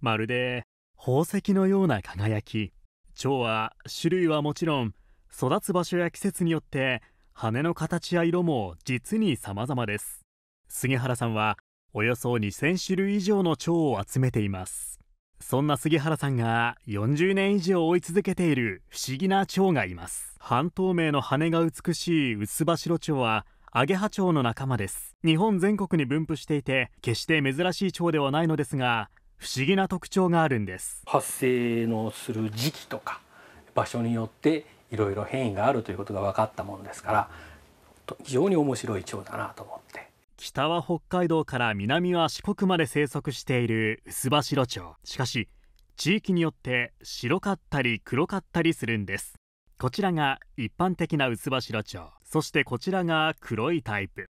まるで宝石のような輝き蝶は種類はもちろん育つ場所や季節によって羽の形や色も実に様々です杉原さんはおよそ2000種類以上の蝶を集めていますそんな杉原さんが40年以上追い続けている不思議な蝶がいます半透明の羽が美しいウツバシロ蝶はアゲハ蝶の仲間です日本全国に分布していて決して珍しい蝶ではないのですが不思議な特徴があるんです発生のする時期とか場所によっていろいろ変異があるということが分かったものですから非常に面白い蝶だなと思って北は北海道から南は四国まで生息しているウスバシロチョウしかし地域によって白かったり黒かったりするんですこちらが一般的なウスバシロチョウそしてこちらが黒いタイプ